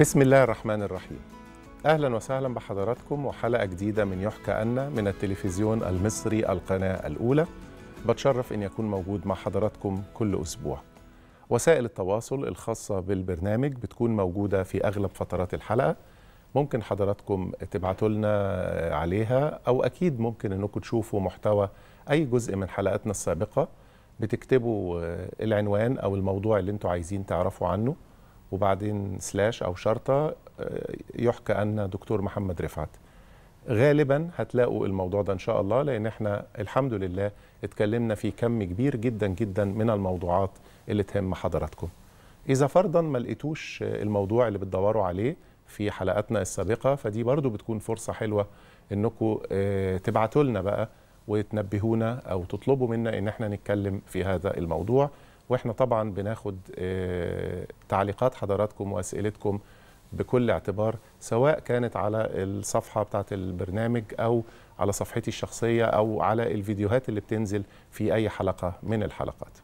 بسم الله الرحمن الرحيم أهلا وسهلا بحضراتكم وحلقة جديدة من يحكى أن من التلفزيون المصري القناة الأولى بتشرف أن يكون موجود مع حضراتكم كل أسبوع وسائل التواصل الخاصة بالبرنامج بتكون موجودة في أغلب فترات الحلقة ممكن حضراتكم تبعتوا لنا عليها أو أكيد ممكن أنكم تشوفوا محتوى أي جزء من حلقاتنا السابقة بتكتبوا العنوان أو الموضوع اللي أنتم عايزين تعرفوا عنه وبعدين سلاش او شرطه آه، يحكى ان دكتور محمد رفعت غالبا هتلاقوا الموضوع ده ان شاء الله لان احنا الحمد لله اتكلمنا في كم كبير جدا جدا من الموضوعات اللي تهم حضراتكم اذا فرضا ما لقيتوش الموضوع اللي بتدوروا عليه في حلقاتنا السابقه فدي برضو بتكون فرصه حلوه انكم آه، تبعتوا لنا بقى وتنبهونا او تطلبوا منا ان احنا نتكلم في هذا الموضوع واحنا طبعا بناخد آه، تعليقات حضراتكم واسئلتكم بكل اعتبار سواء كانت على الصفحه بتاعه البرنامج او على صفحتي الشخصيه او على الفيديوهات اللي بتنزل في اي حلقه من الحلقات.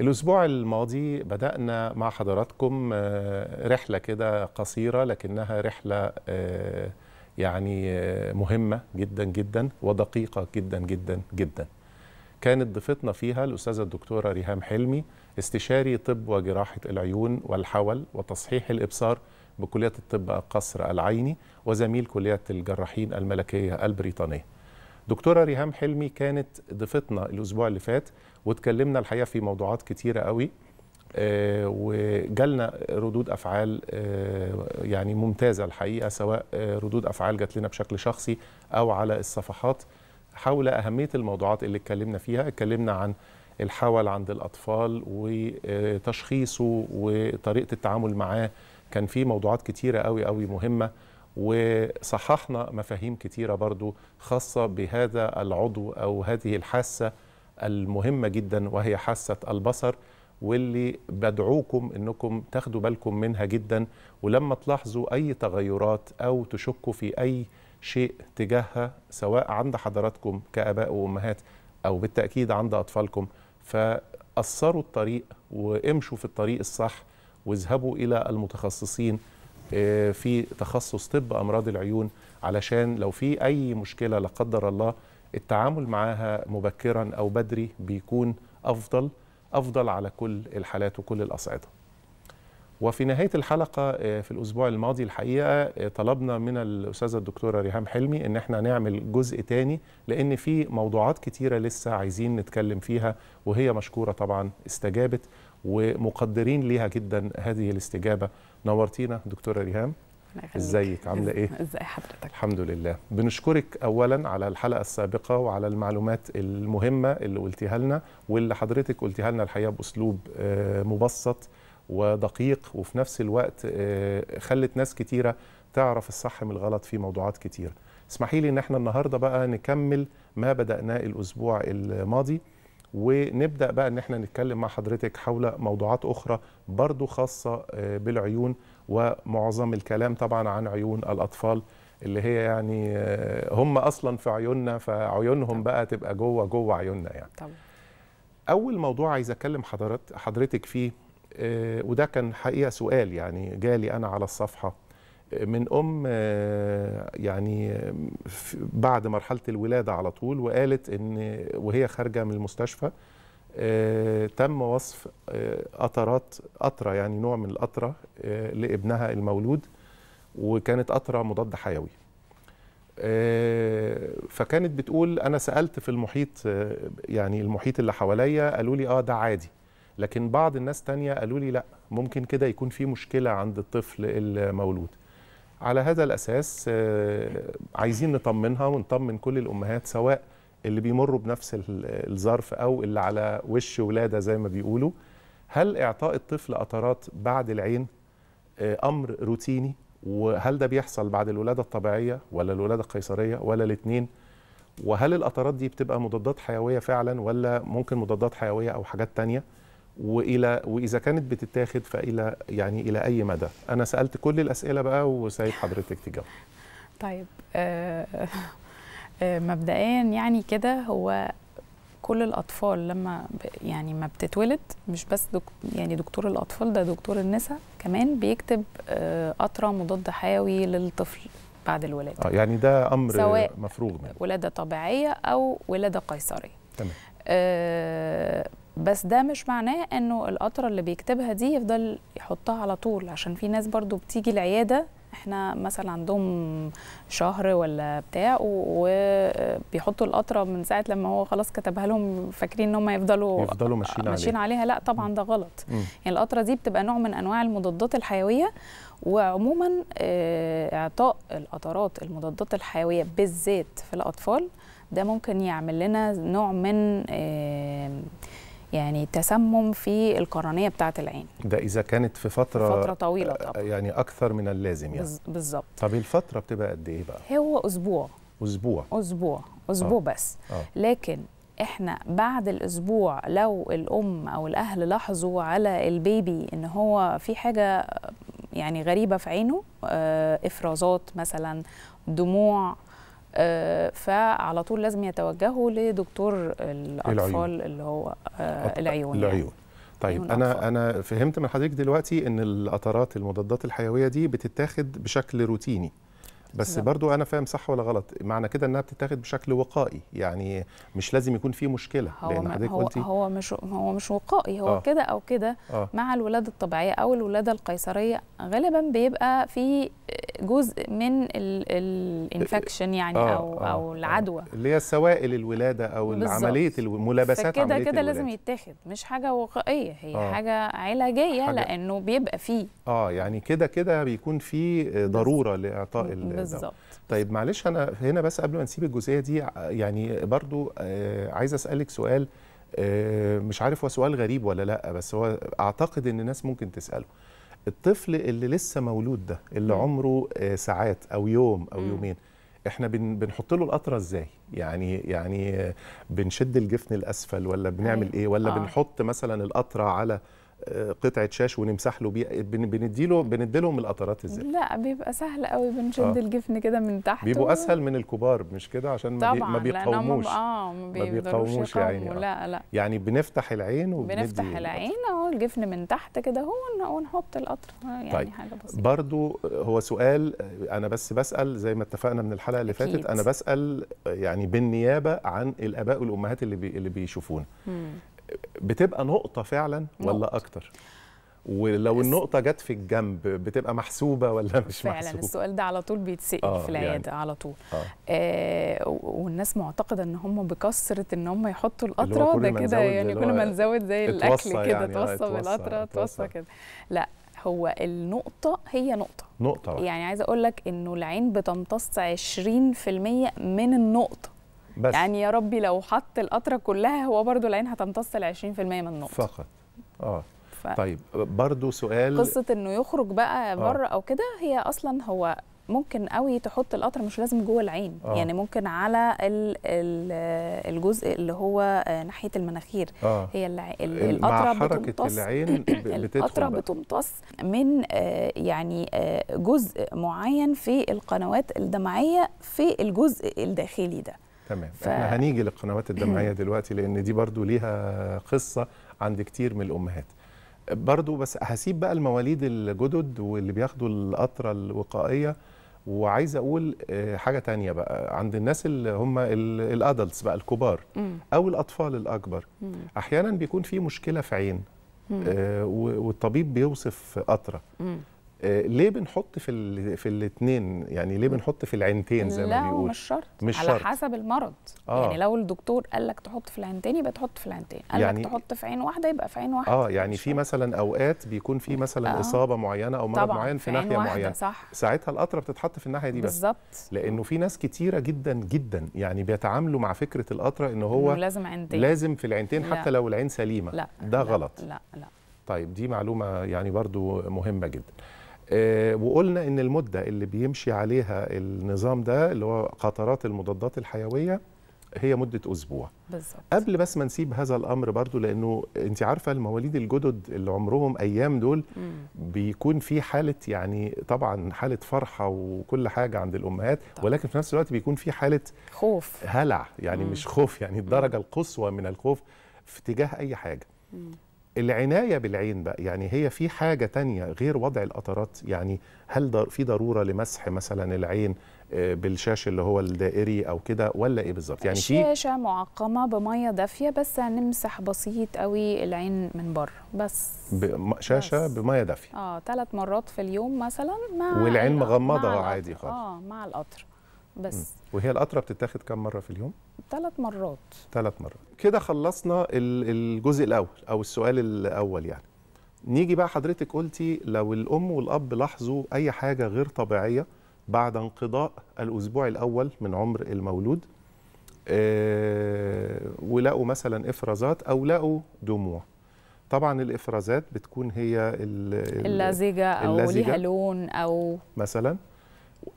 الاسبوع الماضي بدانا مع حضراتكم آه، رحله كده قصيره لكنها رحله آه، يعني مهمه جدا جدا ودقيقه جدا جدا جدا. كانت ضيفتنا فيها الأستاذة الدكتورة ريهام حلمي استشاري طب وجراحة العيون والحول وتصحيح الإبصار بكلية الطب القصر العيني وزميل كلية الجراحين الملكية البريطانية دكتورة ريهام حلمي كانت ضيفتنا الأسبوع اللي فات وتكلمنا الحقيقة في موضوعات كتيرة قوي آه، وجالنا ردود افعال آه، يعني ممتازه الحقيقه سواء آه، ردود افعال جات لنا بشكل شخصي او على الصفحات حول أهمية الموضوعات اللي اتكلمنا فيها اتكلمنا عن الحول عند الأطفال وتشخيصه وطريقة التعامل معاه كان في موضوعات كتيرة قوي قوي مهمة وصححنا مفاهيم كتيرة برضو خاصة بهذا العضو أو هذه الحاسة المهمة جدا وهي حاسة البصر واللي بدعوكم انكم تاخدوا بالكم منها جدا ولما تلاحظوا اي تغيرات او تشكوا في اي شيء تجاهها سواء عند حضراتكم كاباء وامهات او بالتاكيد عند اطفالكم فقصروا الطريق وامشوا في الطريق الصح واذهبوا الى المتخصصين آه، في تخصص طب امراض العيون علشان لو في اي مشكله لا قدر الله التعامل معاها مبكرا او بدري بيكون افضل افضل على كل الحالات وكل الاصعده وفي نهايه الحلقه آه، في الاسبوع الماضي الحقيقه آه، طلبنا من الاستاذه الدكتوره ريهام حلمي ان احنا نعمل جزء تاني لان في موضوعات كتيره لسه عايزين نتكلم فيها وهي مشكوره طبعا استجابت ومقدرين ليها جدا هذه الاستجابه نورتينا دكتوره ريهام ازيك عامله ايه ازاي حضرتك الحمد لله بنشكرك اولا على الحلقه السابقه وعلى المعلومات المهمه اللي قلتيها لنا واللي حضرتك قلتيها لنا الحقيقه باسلوب آه، مبسط ودقيق وفي نفس الوقت آه، خلت ناس كتيره تعرف الصح من الغلط في موضوعات كتيره. اسمحي لي ان احنا النهارده بقى نكمل ما بدأناه الاسبوع الماضي ونبدا بقى ان احنا نتكلم مع حضرتك حول موضوعات اخرى برضو خاصه آه، بالعيون ومعظم الكلام طبعا عن عيون الاطفال اللي هي يعني آه، هم اصلا في عيوننا فعيونهم بقى تبقى جوه جوه عيوننا يعني طبعا. اول موضوع عايز حضرت حضرتك فيه آه، وده كان حقيقه سؤال يعني جالي انا على الصفحه آه، من ام آه، يعني بعد مرحله الولاده على طول وقالت ان وهي خارجه من المستشفى تم وصف قطرات قطره يعني نوع من القطره لابنها المولود وكانت قطره مضاد حيوي فكانت بتقول انا سالت في المحيط يعني المحيط اللي حواليا قالوا لي اه ده عادي لكن بعض الناس تانية قالوا لي لا ممكن كده يكون في مشكلة عند الطفل المولود على هذا الأساس آه، عايزين نطمنها ونطمن كل الأمهات سواء اللي بيمروا بنفس الظرف أو اللي على وش ولادة زي ما بيقولوا هل إعطاء الطفل قطرات بعد العين آه، أمر روتيني وهل ده بيحصل بعد الولادة الطبيعية ولا الولادة القيصرية ولا الاثنين وهل القطرات دي بتبقى مضادات حيوية فعلا ولا ممكن مضادات حيوية أو حاجات تانية والى واذا كانت بتتاخد فالى يعني الى اي مدى انا سالت كل الاسئله بقى وسايب حضرتك تجاوب طيب آه، آه، مبدئيا يعني كده هو كل الاطفال لما يعني ما بتتولد مش بس دك يعني دكتور الاطفال ده دكتور النساء كمان بيكتب قطره آه، مضاد حيوي للطفل بعد الولاده آه يعني ده امر سواء مفروغ منه ولاده طبيعيه او ولاده قيصريه تمام آه بس ده مش معناه انه القطره اللي بيكتبها دي يفضل يحطها على طول عشان في ناس برضو بتيجي العياده احنا مثلا عندهم شهر ولا بتاع وبيحطوا القطره من ساعه لما هو خلاص كتبها لهم فاكرين ان هم يفضلوا يفضلوا ماشيين, ماشيين عليها. عليها لا طبعا ده غلط م. يعني القطره دي بتبقى نوع من انواع المضادات الحيويه وعموما آه، اعطاء القطرات المضادات الحيويه بالذات في الاطفال ده ممكن يعمل لنا نوع من آه، يعني تسمم في القرنيه بتاعه العين ده اذا كانت في فتره فتره طويله طبعا آه، يعني اكثر من اللازم يعني بالظبط طب الفتره بتبقى قد ايه بقى هو اسبوع اسبوع اسبوع اسبوع آه. بس آه. لكن احنا بعد الاسبوع لو الام او الاهل لاحظوا على البيبي ان هو في حاجه يعني غريبه في عينه آه، افرازات مثلا دموع آه، فعلى طول لازم يتوجهوا لدكتور الاطفال العيون. اللي هو العيون آه، العيون يعني. طيب انا الأطفال. انا فهمت من حضرتك دلوقتي ان القطرات المضادات الحيويه دي بتتاخد بشكل روتيني بس لا. برضو انا فاهم صح ولا غلط معنى كده انها بتتاخد بشكل وقائي يعني مش لازم يكون في مشكله هو لان حضرتك هو, قلتي هو مش هو مش وقائي هو آه. كده او كده آه. مع الولاده الطبيعيه او الولاده القيصريه غالبا بيبقى في جزء من الانفكشن يعني آه. او آه. او آه. العدوى اللي هي سوائل الولاده او عمليه الملابسات كده كده لازم يتاخد مش حاجه وقائيه هي آه. حاجه علاجيه حاجة لانه بيبقى فيه اه يعني كده كده بيكون في ضروره لاعطاء بالظبط طيب معلش انا هنا بس قبل ما نسيب الجزئيه دي يعني برضو آه، عايز اسالك سؤال آه، مش عارف هو سؤال غريب ولا لا بس هو اعتقد ان الناس ممكن تساله الطفل اللي لسه مولود ده اللي م. عمره آه، ساعات او يوم او م. يومين احنا بنحط له القطره ازاي يعني يعني بنشد الجفن الاسفل ولا بنعمل يعني أيه. ولا آه. بنحط مثلا القطره على قطعه شاش ونمسح له بيه بندي بنديلهم القطرات ازاي؟ لا بيبقى سهل قوي بنشد آه. الجفن كده من تحت بيبقوا و... اسهل من الكبار مش كده عشان طبعا ما بيقاوموش اه ما بيقاوموش يا عيني لا لا يعني بنفتح العين بنفتح العين اهو الجفن من تحت كده اهو ونحط القطر آه، يعني طيب. حاجه بسيطه برضو هو سؤال انا بس بسال زي ما اتفقنا من الحلقه اللي أكيد. فاتت انا بسال يعني بالنيابه عن الاباء والامهات اللي بي اللي بيشوفونا بتبقى نقطه فعلا ولا نقطة. اكتر ولو النقطة جت في الجنب بتبقى محسوبة ولا مش فعلا محسوبة؟ فعلا السؤال ده على طول بيتسأل آه في العيادة يعني على طول آه. آه والناس معتقدة ان هم بكثرة ان هم يحطوا القطرة ده كده يعني كل ما نزود زي الأكل كده يعني، آه، توصى بالقطرة توصى كده لا هو النقطة هي نقطة نقطة يعني عايزة أقول لك إنه العين بتمتص 20% من النقطة بس يعني يا ربي لو حط القطره كلها هو برضو العين هتمتص ال 20% من النقطه فقط اه ف... طيب برضو سؤال قصه انه يخرج بقى آه. بره آه. او كده هي اصلا هو ممكن قوي تحط القطر مش لازم جوه العين آه. يعني ممكن على الـ الـ الجزء اللي هو ناحيه المناخير آه. هي القطره بتمتص العين القطره بتمتص من آه، يعني آه، جزء معين في القنوات الدمعيه في الجزء الداخلي ده تمام ف... احنا هنيجي للقنوات الدمعيه دلوقتي لان دي برضو ليها قصه عند كتير من الامهات برضو بس هسيب بقى المواليد الجدد واللي بياخدوا القطره الوقائيه وعايز اقول آه، حاجه تانية بقى عند الناس اللي هم الادلتس بقى الكبار او الاطفال الاكبر احيانا بيكون في مشكله في عين آه، والطبيب بيوصف قطره آه، ليه بنحط في ال... في الاثنين يعني ليه بنحط في العينتين زي ما بيقول لا مش شرط مش على شرط. حسب المرض آه. يعني لو الدكتور قال لك تحط في العينتين يبقى تحط في العينتين قال يعني لك تحط في عين واحده يبقى في عين واحده اه يعني في شرط. مثلا اوقات بيكون في مثلا آه. اصابه معينه او مرض معين في, في ناحيه معينه صح. ساعتها القطره بتتحط في الناحيه دي بس بالظبط لانه في ناس كتيره جدا جدا يعني بيتعاملوا مع فكره القطره ان هو لازم عينتين لازم في العينتين لا. حتى لو العين سليمه لا ده لا. غلط لا لا طيب دي معلومه يعني برضو مهمه جدا آه، وقلنا ان المده اللي بيمشي عليها النظام ده اللي هو قطرات المضادات الحيويه هي مده اسبوع بالزبط. قبل بس ما نسيب هذا الامر برضو لانه انت عارفه المواليد الجدد اللي عمرهم ايام دول مم. بيكون في حاله يعني طبعا حاله فرحه وكل حاجه عند الامهات طبعا. ولكن في نفس الوقت بيكون في حاله خوف هلع يعني مم. مش خوف يعني الدرجه القصوى من الخوف في تجاه اي حاجه مم. العناية بالعين بقى يعني هي في حاجة تانية غير وضع القطرات يعني هل في ضرورة لمسح مثلا العين آه، بالشاش اللي هو الدائري او كده ولا ايه بالظبط يعني في شاشه معقمه بميه دافيه بس هنمسح بسيط قوي العين من بره بس شاشه بميه دافيه اه ثلاث مرات في اليوم مثلا مع والعين مغمضه عادي خالص اه مع القطر بس وهي القطره بتتاخد كم مره في اليوم ثلاث مرات ثلاث مرات كده خلصنا الجزء الاول او السؤال الاول يعني نيجي بقى حضرتك قلتي لو الام والاب لاحظوا اي حاجه غير طبيعيه بعد انقضاء الاسبوع الاول من عمر المولود آه ولقوا مثلا افرازات او لقوا دموع طبعا الافرازات بتكون هي اللزجه او ليها لون او مثلا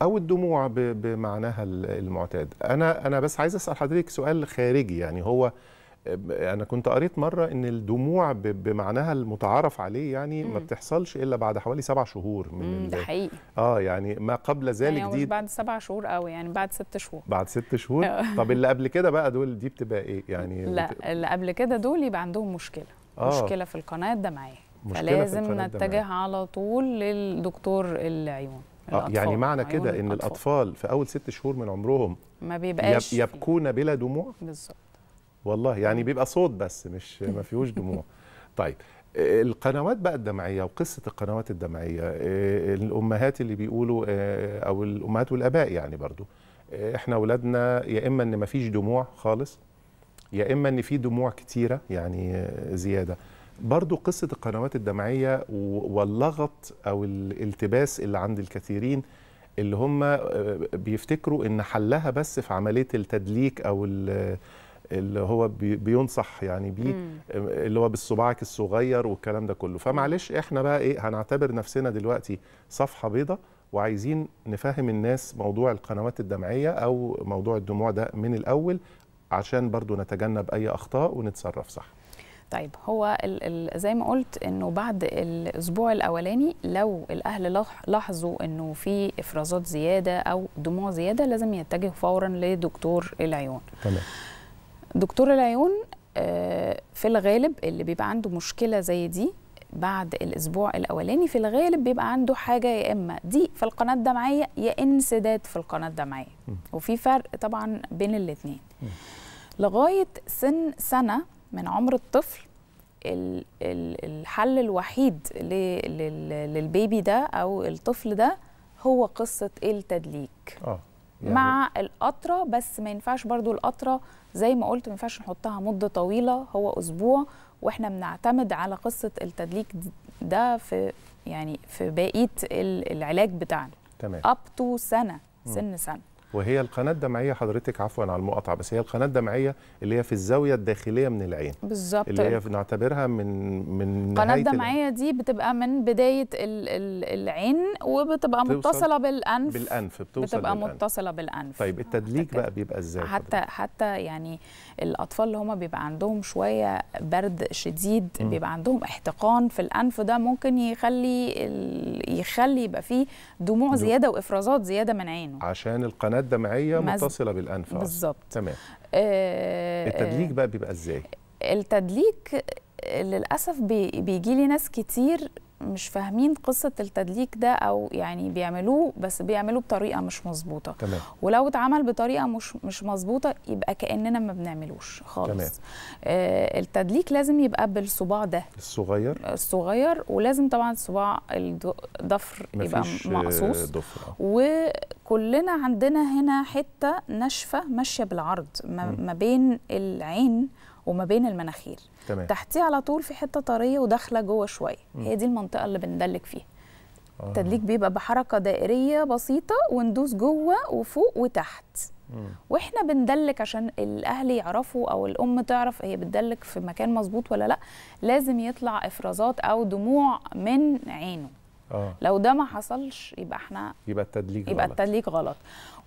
او الدموع بمعناها المعتاد انا انا بس عايز اسال حضرتك سؤال خارجي يعني هو انا كنت قريت مره ان الدموع بمعناها المتعارف عليه يعني مم. ما بتحصلش الا بعد حوالي سبع شهور من ده حقيقي اه يعني ما قبل ذلك يعني دي بعد سبع شهور قوي يعني بعد ست شهور بعد ست شهور آه. طب اللي قبل كده بقى دول دي بتبقى ايه يعني لا بت... اللي قبل كده دول يبقى عندهم مشكله آه. مشكله في القناه الدمعيه فلازم نتجه على طول للدكتور العيون آه، آه، يعني معنى أيوة، كده ان الأطفال. الاطفال في اول ست شهور من عمرهم ما بيبقاش يبكون بلا دموع بالظبط والله يعني بيبقى صوت بس مش ما فيهوش دموع طيب آه، القنوات بقى الدمعيه وقصه القنوات الدمعيه الامهات اللي بيقولوا او الامهات والاباء يعني برضو احنا اولادنا يا اما ان ما فيش دموع خالص يا اما ان في دموع كتيره يعني زياده برضو قصة القنوات الدمعية واللغط أو الالتباس اللي عند الكثيرين اللي هم آه، بيفتكروا إن حلها بس في عملية التدليك أو اللي هو بينصح يعني بيه آه، اللي هو بالصباعك الصغير والكلام ده كله فمعلش احنا بقى ايه هنعتبر نفسنا دلوقتي صفحه بيضاء وعايزين نفهم الناس موضوع القنوات الدمعيه او موضوع الدموع ده من الاول عشان برضو نتجنب اي اخطاء ونتصرف صح طيب هو زي ما قلت انه بعد الاسبوع الاولاني لو الاهل لاحظوا انه في افرازات زياده او دموع زياده لازم يتجهوا فورا لدكتور العيون تمام دكتور العيون آه، في الغالب اللي بيبقى عنده مشكله زي دي بعد الاسبوع الاولاني في الغالب بيبقى عنده حاجه يا اما ضيق في القناه الدمعيه يا انسداد في القناه الدمعيه وفي فرق طبعا بين الاثنين لغايه سن سنه من عمر الطفل الحل الوحيد للبيبي ده او الطفل ده هو قصه التدليك آه. يعني مع القطره بس ما ينفعش برضو القطره زي ما قلت ما ينفعش نحطها مده طويله هو اسبوع واحنا بنعتمد على قصه التدليك ده في يعني في بقيه العلاج بتاعنا تمام اب تو سنه سن سنه وهي القناه الدمعيه حضرتك عفوا على المقاطعه بس هي القناه الدمعيه اللي هي في الزاويه الداخليه من العين بالظبط اللي هي بنعتبرها من من القناه الدمعيه دي بتبقى من بدايه ال ال العين وبتبقى متصله بالانف بالانف بتوصل بتبقى بالأنف. متصله بالانف طيب التدليك بقى بيبقى ازاي حتى حضرتك. حتى يعني الاطفال اللي هم بيبقى عندهم شويه برد شديد م. بيبقى عندهم احتقان في الانف ده ممكن يخلي يخلي يبقى فيه دموع زياده وافرازات زياده من عينه عشان القناه خلايا الدمعيه متصله بالانف بالظبط تمام آه التدليك بقى بيبقى ازاي التدليك للاسف بيجي لي ناس كتير مش فاهمين قصه التدليك ده او يعني بيعملوه بس بيعملوه بطريقه مش مظبوطه تمام. ولو اتعمل بطريقه مش مش مظبوطه يبقى كاننا ما بنعملوش خالص تمام. آه التدليك لازم يبقى بالصباع ده الصغير آه، الصغير ولازم طبعا الصباع الضفر يبقى آه، مقصوص ضفر. آه. وكلنا عندنا هنا حته ناشفه ماشيه بالعرض ما, ما بين العين وما بين المناخير تمام. تحتيه على طول في حته طريه وداخله جوه شويه هي دي المنطقه اللي بندلك فيها آه. التدليك بيبقى بحركه دائريه بسيطه وندوس جوه وفوق وتحت مم. واحنا بندلك عشان الاهل يعرفوا او الام تعرف هي بتدلك في مكان مظبوط ولا لا لازم يطلع افرازات او دموع من عينه آه. لو ده ما حصلش يبقى احنا يبقى التدليك يبقى غلط. التدليك غلط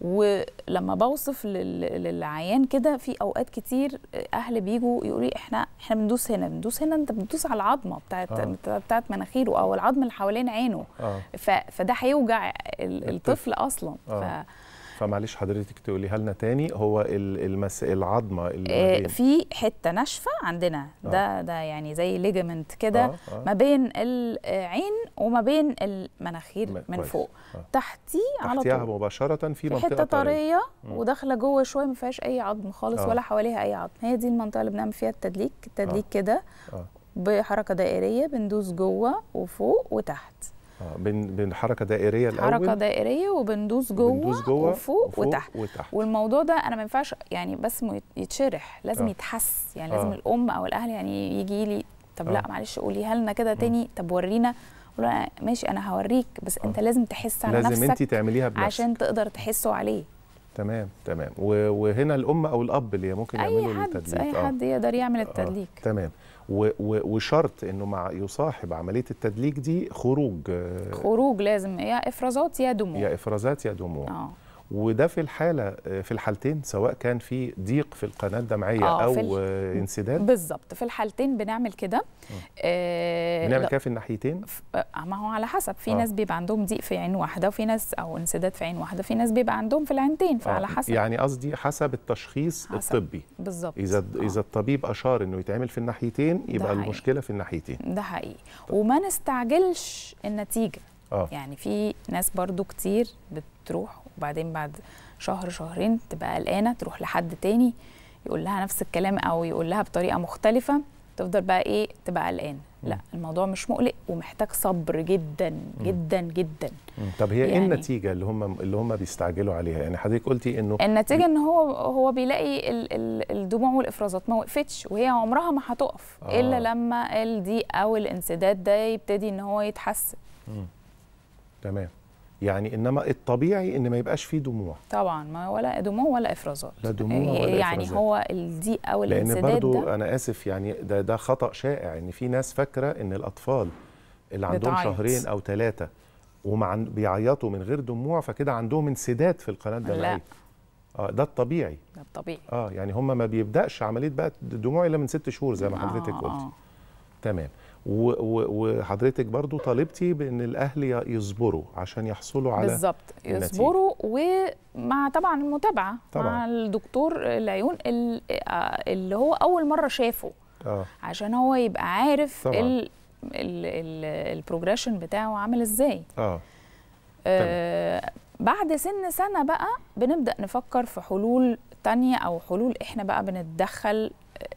ولما بوصف للعيان كده في اوقات كتير اهل بيجوا يقولوا لي احنا احنا بندوس هنا بندوس هنا انت بتدوس على العظمه بتاعت أوه. بتاعت مناخيره او العظم اللي حوالين عينه آه. فده هيوجع الطفل اصلا أوه. ف فمعلش حضرتك تقولي لنا تاني هو المس... العظمه اللي آه، في حته ناشفه عندنا آه. ده ده يعني زي ليجمنت كده آه. آه. ما بين العين وما بين المناخير م... من كويس. فوق آه. تحتي على طول تحتيها مباشره في منطقه حته طريه وداخله جوه شويه ما فيهاش اي عظم خالص آه. ولا حواليها اي عظم هي دي المنطقه اللي بنعمل فيها التدليك التدليك آه. كده آه. بحركه دائريه بندوس جوه وفوق وتحت آه، حركه دائريه الاول حركه دائريه وبندوس جوه, بندوس جوه وفوق, وفوق وتحت. وتحت والموضوع ده انا ما ينفعش يعني بس يتشرح لازم آه. يتحس يعني آه. لازم الام او الاهل يعني يجي لي طب آه. لا معلش قوليها لنا كده تاني طب ورينا أنا ماشي انا هوريك بس آه. انت لازم تحس على لازم نفسك لازم انت تعمليها بنفسك عشان تقدر تحسه عليه تمام تمام وهنا الام او الاب اللي ممكن يعملوا التدليك اي آه. حد آه. يقدر يعمل آه. التدليك آه. تمام وشرط انه مع يصاحب عمليه التدليك دي خروج آه، خروج لازم يا افرازات يا دموع يا افرازات يا دموع آه. وده في الحاله في الحالتين سواء كان في ضيق في القناه الدمعيه آه او انسداد بالظبط في الحالتين بنعمل كده آه, آه، بنعمل كده في الناحيتين آه، ما هو على حسب في آه. ناس بيبقى عندهم ضيق في عين واحده وفي ناس او انسداد في عين واحده في ناس بيبقى عندهم في العينتين فعلى آه. حسب يعني قصدي حسب التشخيص حسب. الطبي بالظبط اذا آه. اذا الطبيب اشار انه يتعمل في الناحيتين يبقى المشكله في الناحيتين ده حقيقي طب. وما نستعجلش النتيجه آه. يعني في ناس برضو كتير بتروح وبعدين بعد شهر شهرين تبقى قلقانه تروح لحد تاني يقول لها نفس الكلام او يقول لها بطريقه مختلفه تفضل بقى ايه تبقى قلقان لا الموضوع مش مقلق ومحتاج صبر جدا م. جدا جدا م. طب هي إيه يعني ايه النتيجه اللي هم اللي هم بيستعجلوا عليها يعني حضرتك قلتي انه النتيجه ان هو هو بيلاقي ال ال الدموع والافرازات ما وقفتش وهي عمرها ما هتقف آه. الا لما الضيق او الانسداد ده يبتدي ان هو يتحسن تمام يعني انما الطبيعي ان ما يبقاش فيه دموع طبعا ما ولا دموع ولا افرازات لا دموع ولا يعني هو الضيق او الانسداد لان برضو ده انا اسف يعني ده ده خطا شائع ان في ناس فاكره ان الاطفال اللي عندهم بتعيط. شهرين او ثلاثه وبيعيطوا بيعيطوا من غير دموع فكده عندهم انسداد في القناه الدمويه اه ده الطبيعي ده الطبيعي اه يعني هم ما بيبداش عمليه بقى الدموع الا من ست شهور زي ما آه، حضرتك آه قلتي آه. تمام وحضرتك برضو طالبتي بان الاهل يصبروا عشان يحصلوا على بالظبط يصبروا ومع طبعا المتابعه طبعا. مع الدكتور العيون آه، اللي هو اول مره شافه آه. عشان هو يبقى عارف البروجريشن بتاعه عامل ازاي اه, آه بعد سن سنه بقى بنبدا نفكر في حلول تانية او حلول احنا بقى بنتدخل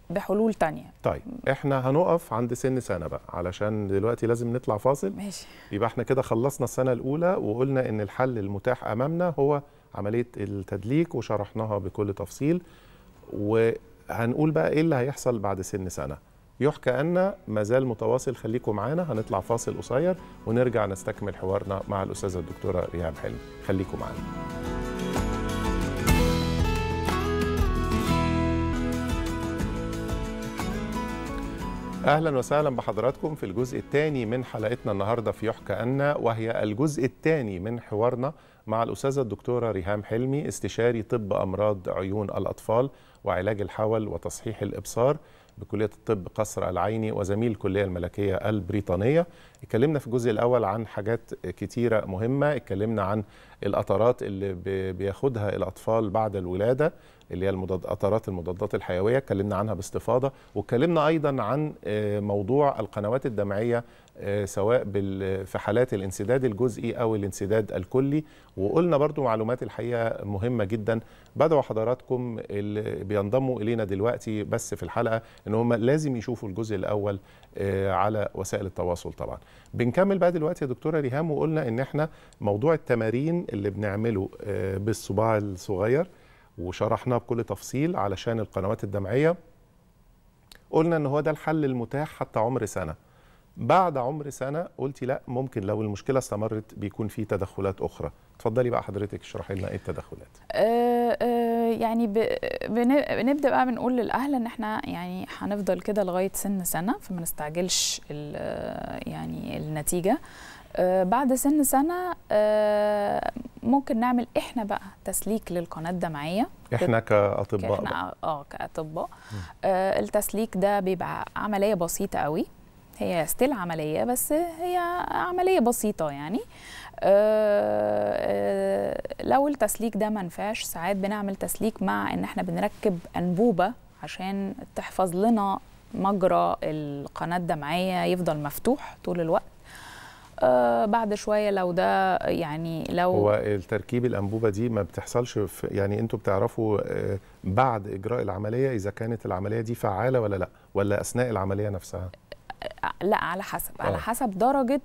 بحلول تانية طيب احنا هنقف عند سن سنة بقى علشان دلوقتي لازم نطلع فاصل ماشي يبقى احنا كده خلصنا السنة الأولى وقلنا إن الحل المتاح أمامنا هو عملية التدليك وشرحناها بكل تفصيل وهنقول بقى إيه اللي هيحصل بعد سن سنة يحكى أن مازال متواصل خليكم معانا هنطلع فاصل قصير ونرجع نستكمل حوارنا مع الأستاذة الدكتورة ريهام حلمي خليكم معانا اهلا وسهلا بحضراتكم في الجزء الثاني من حلقتنا النهارده في يحكى أنا وهي الجزء الثاني من حوارنا مع الاستاذه الدكتوره ريهام حلمي استشاري طب امراض عيون الاطفال وعلاج الحول وتصحيح الابصار بكليه الطب قصر العيني وزميل الكليه الملكيه البريطانيه اتكلمنا في الجزء الاول عن حاجات كتيره مهمه اتكلمنا عن القطرات اللي بياخدها الاطفال بعد الولاده اللي هي المضاد... قطرات المضادات الحيويه اتكلمنا عنها باستفاضه واتكلمنا ايضا عن آه، موضوع القنوات الدمعيه آه، سواء في حالات الانسداد الجزئي او الانسداد الكلي وقلنا برضو معلومات الحقيقه مهمه جدا بدعو حضراتكم اللي بينضموا الينا دلوقتي بس في الحلقه ان هم لازم يشوفوا الجزء الاول آه، على وسائل التواصل طبعا بنكمل بقى دلوقتي يا دكتوره ريهام وقلنا ان احنا موضوع التمارين اللي بنعمله بالصباع الصغير وشرحناه بكل تفصيل علشان القنوات الدمعيه قلنا ان هو ده الحل المتاح حتى عمر سنه بعد عمر سنه قلت لا ممكن لو المشكله استمرت بيكون في تدخلات اخرى اتفضلي بقى حضرتك اشرحي لنا ايه التدخلات آه, آه، يعني بنبدا بقى بنقول للاهل ان احنا يعني هنفضل كده لغايه سن سنه فما نستعجلش يعني النتيجه آه آه، بعد سن سنة آه، ممكن نعمل احنا بقى تسليك للقناة الدمعية احنا كأطباء احنا آه،, اه كأطباء التسليك ده بيبقى عملية بسيطة قوي هي ستيل عملية بس هي عملية بسيطة يعني لو التسليك ده منفعش ساعات بنعمل تسليك مع ان احنا بنركب أنبوبة عشان تحفظ لنا مجرى القناة الدمعية يفضل مفتوح طول الوقت آه، بعد شويه لو ده يعني لو هو التركيب الانبوبه دي ما بتحصلش في يعني انتوا بتعرفوا آه، بعد اجراء العمليه اذا كانت العمليه دي فعاله ولا لا ولا اثناء العمليه نفسها آه، لا على حسب أوه. على حسب درجه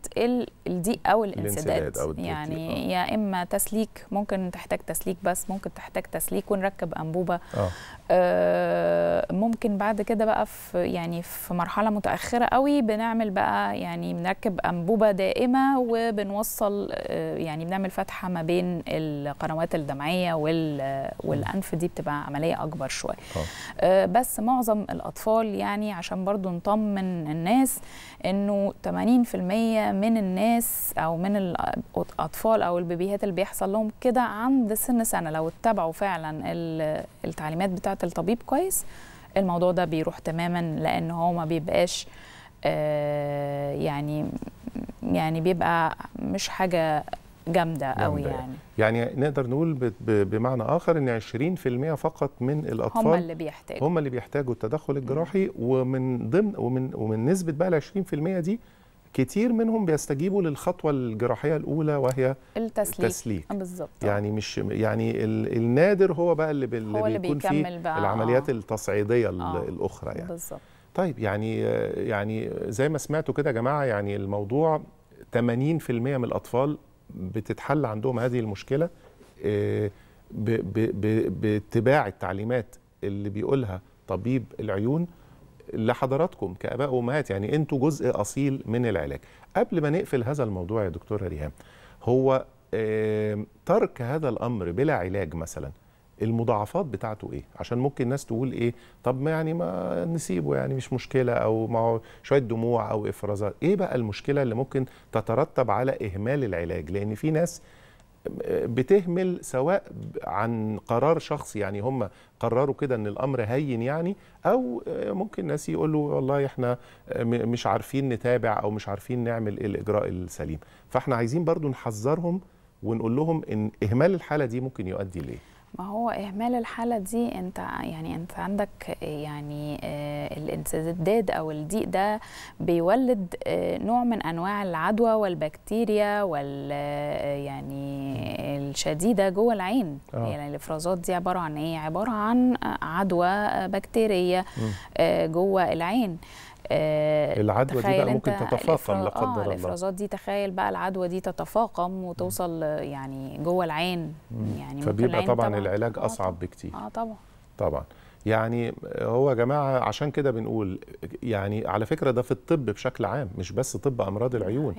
الضيق او الانسداد أو يعني أوه. يا اما تسليك ممكن تحتاج تسليك بس ممكن تحتاج تسليك ونركب انبوبه أوه. آه، ممكن بعد كده بقى في يعني في مرحله متاخره قوي بنعمل بقى يعني بنركب انبوبه دائمه وبنوصل آه، يعني بنعمل فتحه ما بين القنوات الدمعيه والانف دي بتبقى عمليه اكبر شويه آه. بس معظم الاطفال يعني عشان برضو نطمن الناس انه 80% من الناس او من الاطفال او البيبيهات اللي بيحصل لهم كده عند سن سنه لو اتبعوا فعلا التعليمات بتاعه وقت لطبيب كويس الموضوع ده بيروح تماما لان هو ما بيبقاش آه، يعني يعني بيبقى مش حاجه جامده قوي يعني. يعني يعني نقدر نقول بمعنى اخر ان 20% فقط من الاطفال هم اللي بيحتاجوا هم اللي بيحتاجوا التدخل الجراحي ومن ضمن ومن ومن نسبه بقى ال 20% دي كتير منهم بيستجيبوا للخطوه الجراحيه الاولى وهي التسليك, التسليك. آه، بالظبط يعني مش يعني النادر هو بقى اللي, بال... هو اللي بيكون فيه بقى. العمليات آه. التصعيديه آه. الاخرى يعني بالظبط طيب يعني يعني زي ما سمعتوا كده يا جماعه يعني الموضوع 80% من الاطفال بتتحل عندهم هذه المشكله آه، باتباع التعليمات اللي بيقولها طبيب العيون لحضراتكم كاباء وامهات يعني انتوا جزء اصيل من العلاج قبل ما نقفل هذا الموضوع يا دكتوره ريهام هو ترك هذا الامر بلا علاج مثلا المضاعفات بتاعته ايه عشان ممكن الناس تقول ايه طب ما يعني ما نسيبه يعني مش مشكله او معه شويه دموع او افرازات ايه بقى المشكله اللي ممكن تترتب على اهمال العلاج لان في ناس بتهمل سواء عن قرار شخص يعني هم قرروا كده ان الامر هين يعني او ممكن ناس يقولوا والله احنا مش عارفين نتابع او مش عارفين نعمل إيه الاجراء السليم فاحنا عايزين برضو نحذرهم ونقول لهم ان اهمال الحاله دي ممكن يؤدي ليه ما هو اهمال الحاله دي انت يعني انت عندك يعني آه، الانسداد او الضيق ده بيولد آه، نوع من انواع العدوى والبكتيريا وال آه، يعني الشديده جوه العين آه. يعني الافرازات دي عباره عن ايه عباره عن عدوى بكتيريه جوه العين آه، العدوى دي بقى ممكن تتفاقم لا قدر آه، الله الافرازات دي تخيل بقى العدوى دي تتفاقم وتوصل يعني جوه العين يعني فبيبقى طبعا, طبعا العلاج آه اصعب بكتير اه طبعا طبعا يعني هو يا جماعه عشان كده بنقول يعني على فكره ده في الطب بشكل عام مش بس طب امراض العيون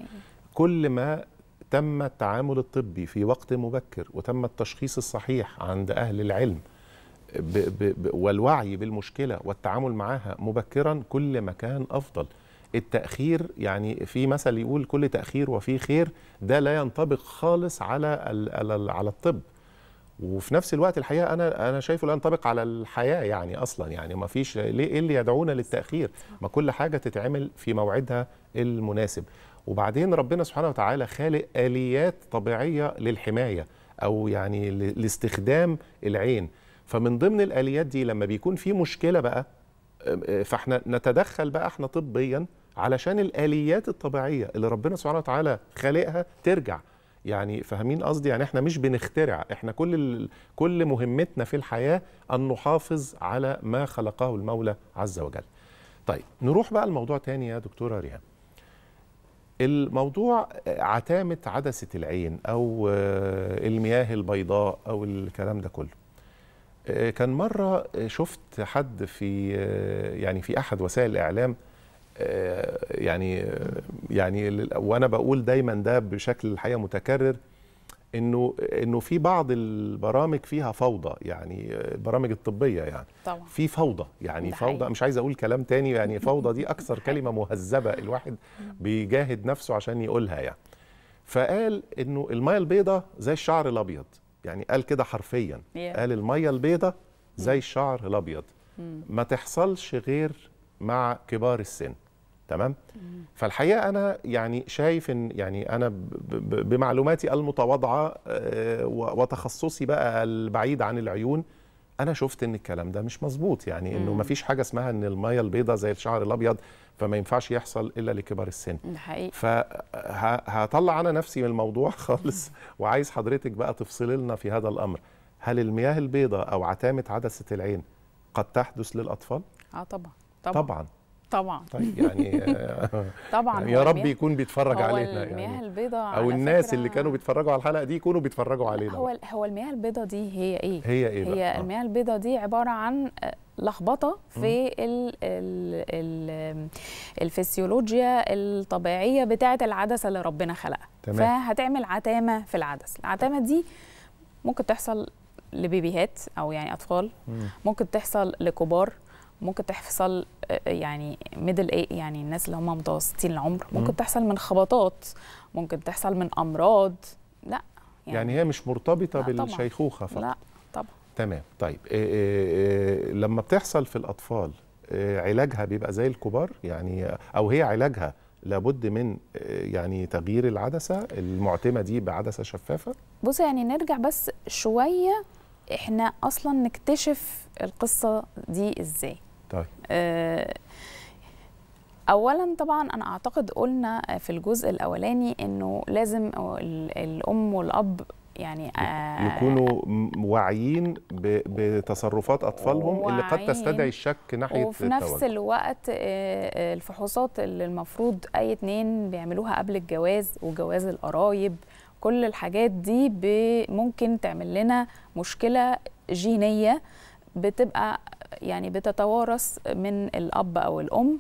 كل ما تم التعامل الطبي في وقت مبكر وتم التشخيص الصحيح عند اهل العلم ب ب ب والوعي بالمشكله والتعامل معها مبكرا كل ما كان افضل التاخير يعني في مثل يقول كل تاخير وفيه خير ده لا ينطبق خالص على على الطب وفي نفس الوقت الحقيقه انا انا شايفه لا ينطبق على الحياه يعني اصلا يعني ما فيش ليه ايه اللي يدعونا للتاخير ما كل حاجه تتعمل في موعدها المناسب وبعدين ربنا سبحانه وتعالى خالق اليات طبيعيه للحمايه او يعني لاستخدام العين فمن ضمن الاليات دي لما بيكون في مشكله بقى آه، آه، فاحنا نتدخل بقى احنا طبيا علشان الاليات الطبيعيه اللي ربنا سبحانه وتعالى خالقها ترجع يعني فاهمين قصدي يعني احنا مش بنخترع احنا كل كل مهمتنا في الحياه ان نحافظ على ما خلقه المولى عز وجل طيب نروح بقى الموضوع تاني يا دكتوره ريهام الموضوع آه، عتامه عدسه العين او المياه البيضاء او الكلام ده كله آه، كان مره آه، شفت حد في آه، يعني في احد وسائل الاعلام يعني يعني وانا بقول دايما ده بشكل الحقيقه متكرر انه انه في بعض البرامج فيها فوضى يعني البرامج الطبيه يعني طبعا. في فوضى يعني فوضى مش عايز اقول كلام تاني يعني فوضى دي اكثر كلمه مهذبه الواحد بيجاهد نفسه عشان يقولها يعني فقال انه الميه البيضاء زي الشعر الابيض يعني قال كده حرفيا yeah. قال الميه البيضة زي الشعر الابيض mm. ما تحصلش غير مع كبار السن تمام mm. فالحقيقه انا يعني شايف ان يعني انا بمعلوماتي المتواضعه آه، وتخصصي بقى البعيد عن العيون انا شفت ان الكلام ده مش مظبوط يعني انه ما فيش حاجه اسمها ان الميه البيضاء زي الشعر الابيض فما ينفعش يحصل الا لكبار السن حقيقي فهطلع انا نفسي من الموضوع خالص وعايز حضرتك بقى تفصلي لنا في هذا الامر هل المياه البيضاء او عتامه عدسه العين قد تحدث للاطفال اه طبعا طبعا, طبعا. طبعا طيب يعني آه، طبعا يا رب يكون بيتفرج علينا المياه يعني البيضاء او الناس اللي كانوا بيتفرجوا على الحلقه دي يكونوا بيتفرجوا علينا هو هو المياه البيضاء دي هي ايه هي ايه هي بقى؟ آه. المياه البيضاء دي عباره عن آه، لخبطه في الـ الـ الـ الفسيولوجيا الطبيعيه بتاعه العدسه اللي ربنا خلقها تمام. فهتعمل عتامه في العدسه العتامه دي ممكن تحصل لبيبيهات او يعني اطفال مم. ممكن تحصل لكبار ممكن تحصل آه، يعني ميدل ايه يعني الناس اللي هم متوسطين العمر ممكن تحصل من خبطات ممكن تحصل من امراض لا يعني, يعني هي مش مرتبطه بالشيخوخه فقط لا طبعا تمام طيب إيه إيه لما بتحصل في الاطفال آه، علاجها بيبقى زي الكبار يعني او هي علاجها لابد من يعني تغيير العدسه المعتمه دي بعدسه شفافه بص يعني نرجع بس شويه احنا اصلا نكتشف القصه دي ازاي طيب. آه، اولا طبعا انا اعتقد قلنا في الجزء الاولاني انه لازم الام والاب يعني آه، يكونوا واعيين بتصرفات اطفالهم اللي قد تستدعي الشك ناحيه وفي نفس التوجه. الوقت آه، الفحوصات اللي المفروض اي اتنين بيعملوها قبل الجواز وجواز القرايب كل الحاجات دي ممكن تعمل لنا مشكله جينيه بتبقى يعني بتتوارث من الاب او الام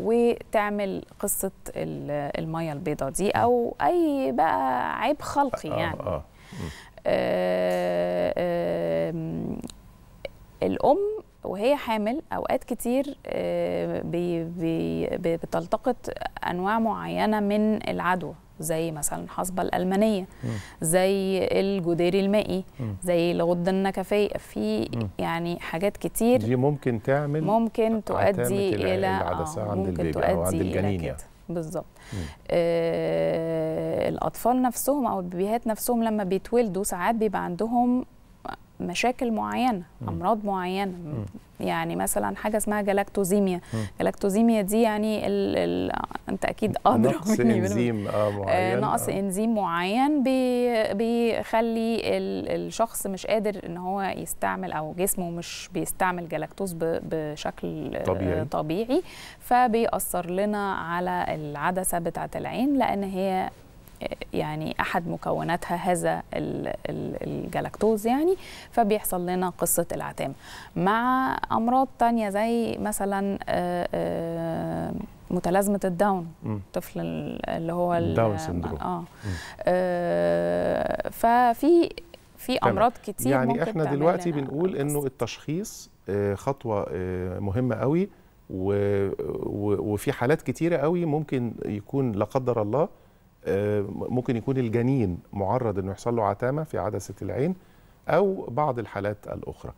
وتعمل قصه الميه البيضاء دي او اي بقى عيب خلقي آه، يعني آه آه. آه آه الام وهي حامل اوقات كتير آه، بتلتقط انواع معينه من العدوى زي مثلا الحصبه الالمانيه زي الجدير المائي زي الغده النكفيه في يعني حاجات كتير دي ممكن تعمل ممكن تؤدي الى, إلى عند آه، ممكن تؤدي أو عند الجنين يعني. بالظبط آه الاطفال نفسهم او البيبيهات نفسهم لما بيتولدوا ساعات بيبقى عندهم مشاكل معينه امراض معينه يعني مثلا حاجه اسمها جلاكتوزيميا جلاكتوزيميا دي يعني الـ الـ انت اكيد ادرى نقص انزيم آه،, آه معين نقص آه. انزيم معين بي بيخلي الشخص مش قادر ان هو يستعمل او جسمه مش بيستعمل جلاكتوز بشكل آه، طبيعي, طبيعي فبيأثر لنا على العدسه بتاعه العين لان هي يعني احد مكوناتها هذا الجلاكتوز يعني فبيحصل لنا قصه العتام مع امراض تانية زي مثلا آه، آه، متلازمه الداون الطفل اللي هو الداون سندروم آه. آه ففي في امراض كتير يعني ممكن احنا دلوقتي بنقول انه التشخيص آه، خطوه مهمه قوي وفي حالات كتيره قوي ممكن يكون لا قدر الله آه، ممكن يكون الجنين معرض انه يحصل له عتامه في عدسه العين او بعض الحالات الاخرى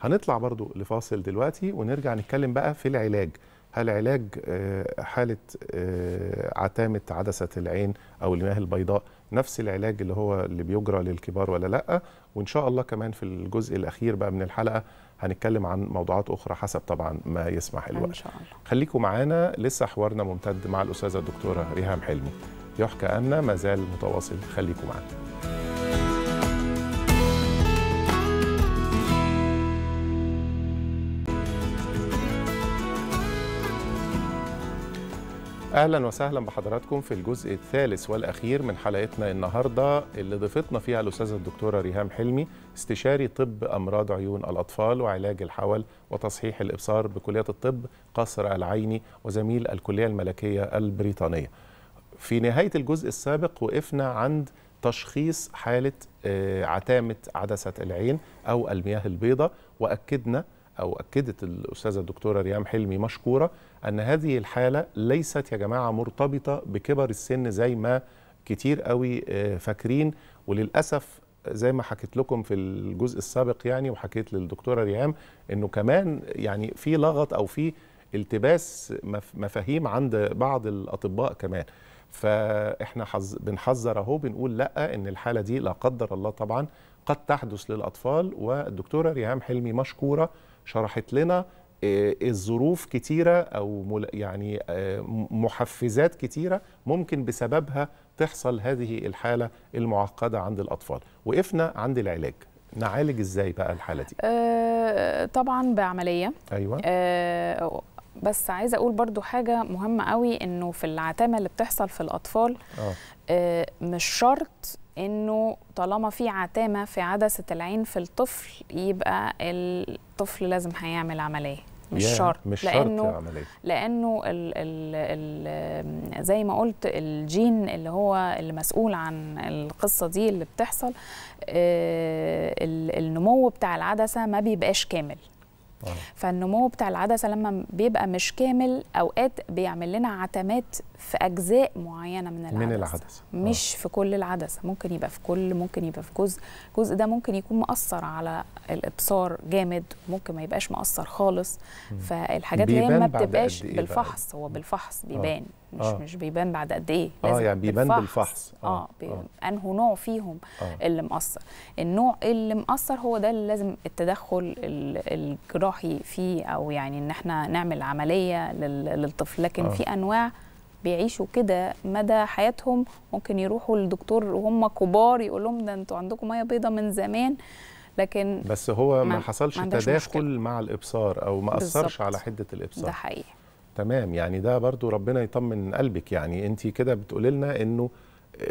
هنطلع برضو لفاصل دلوقتي ونرجع نتكلم بقى في العلاج هل علاج آه، حالة آه، عتامة عدسة العين أو المياه البيضاء نفس العلاج اللي هو اللي بيجرى للكبار ولا لأ وإن شاء الله كمان في الجزء الأخير بقى من الحلقة هنتكلم عن موضوعات أخرى حسب طبعا ما يسمح الوقت إن شاء الله خليكم معانا لسه حوارنا ممتد مع الأستاذة الدكتورة ريهام حلمي يحكى أن ما زال متواصل خليكم معنا اهلا وسهلا بحضراتكم في الجزء الثالث والاخير من حلقتنا النهارده اللي ضيفتنا فيها الاستاذه الدكتوره ريهام حلمي استشاري طب امراض عيون الاطفال وعلاج الحول وتصحيح الابصار بكليه الطب قصر العيني وزميل الكليه الملكيه البريطانيه. في نهاية الجزء السابق وقفنا عند تشخيص حالة آه، عتامة عدسة العين أو المياه البيضاء وأكدنا أو أكدت الأستاذة الدكتورة ريام حلمي مشكورة أن هذه الحالة ليست يا جماعة مرتبطة بكبر السن زي ما كتير قوي آه، فاكرين وللأسف زي ما حكيت لكم في الجزء السابق يعني وحكيت للدكتورة ريام أنه كمان يعني في لغط أو في التباس مفاهيم عند بعض الأطباء كمان فاحنا حز... بنحذر اهو بنقول لا ان الحاله دي لا قدر الله طبعا قد تحدث للاطفال والدكتوره ريهام حلمي مشكوره شرحت لنا الظروف كتيره او يعني محفزات كتيره ممكن بسببها تحصل هذه الحاله المعقده عند الاطفال وقفنا عند العلاج نعالج ازاي بقى الحاله دي آه طبعا بعمليه ايوه آه بس عايزه اقول برضو حاجه مهمه قوي انه في العتامه اللي بتحصل في الاطفال آه. آه مش شرط انه طالما في عتامه في عدسه العين في الطفل يبقى الطفل لازم هيعمل عمليه مش شرط مش لانه شرط عملية. لانه الـ الـ الـ زي ما قلت الجين اللي هو اللي مسؤول عن القصه دي اللي بتحصل آه، النمو بتاع العدسه ما بيبقاش كامل آه. فالنمو بتاع العدسه لما بيبقى مش كامل اوقات بيعمل لنا عتمات في اجزاء معينه من العدسه من العدسه آه. مش أوه. في كل العدسه ممكن يبقى في كل ممكن يبقى في جزء الجزء ده ممكن يكون مأثر على الابصار جامد ممكن ما يبقاش مأثر خالص فالحاجات اللي هي ما بتبقاش إيه بالفحص هو بالفحص آه. بيبان أوه. مش آه. مش بيبان بعد قد ايه اه يعني بيبان بالفحص, بالفحص. اه, آه. آه. انه نوع فيهم آه. اللي مقصر النوع اللي مقصر هو ده اللي لازم التدخل الجراحي فيه او يعني ان احنا نعمل عمليه للطفل لكن آه. في انواع بيعيشوا كده مدى حياتهم ممكن يروحوا للدكتور وهم كبار يقول لهم ده انتوا عندكم ميه بيضاء من زمان لكن بس هو ما, ما حصلش ما تداخل مشكلة. مع الابصار او ما اثرش على حده الابصار ده حقيقي تمام يعني ده برضو ربنا يطمن قلبك يعني انت كده بتقولي لنا انه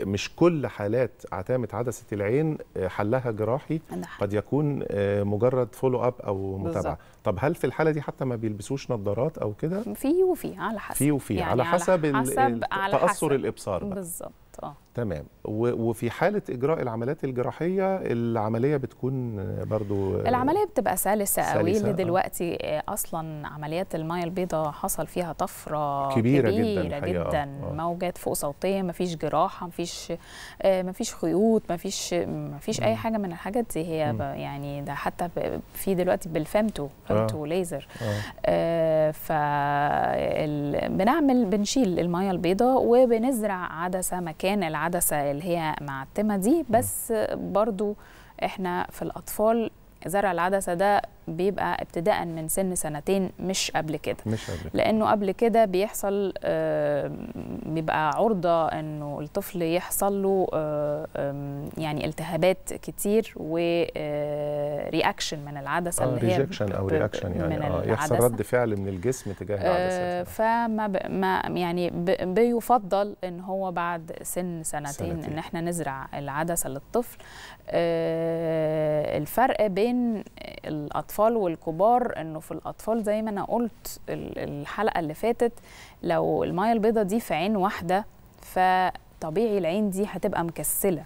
مش كل حالات عتامة عدسة العين آه، حلها جراحي قد يكون آه، مجرد فولو اب او متابعه بالزبط. طب هل في الحاله دي حتى ما بيلبسوش نظارات او كده في وفي على حسب في وفي يعني على حسب, على حسب تاثر الابصار بالظبط اه تمام وفي حاله اجراء العمليات الجراحيه العمليه بتكون برضو العمليه بتبقى سلسه قوي اللي آه. دلوقتي آه، اصلا عمليات المايه البيضاء حصل فيها طفره كبيره, كبيره جدا, جداً, جدا آه. موجات فوق صوتيه مفيش جراحه مفيش آه، مفيش خيوط مفيش مفيش اي حاجه من الحاجات دي هي يعني ده حتى في دلوقتي بالفامتو فامتو آه. ليزر آه. آه ف بنعمل بنشيل المايه البيضاء وبنزرع عدسه مكان مكان العدسه اللي هي معتمه دي بس برضو احنا في الاطفال زرع العدسه ده بيبقى ابتداء من سن سنتين مش قبل كده مش قبل كده. لانه قبل كده بيحصل بيبقى عرضه انه الطفل يحصل له يعني التهابات كتير ورياكشن آه، من العدسه آه اللي هي ريجكشن او رياكشن يعني آه يحصل رد فعل من الجسم تجاه آه، العدسه آه فما ب... ما يعني ب... بيفضل ان هو بعد سن سنتين, سنتين. ان احنا نزرع العدسه للطفل آه الفرق بين الاطفال الاطفال والكبار انه في الاطفال زي ما انا قلت الحلقه اللي فاتت لو الميه البيضاء دي في عين واحده فطبيعي العين دي هتبقى مكسله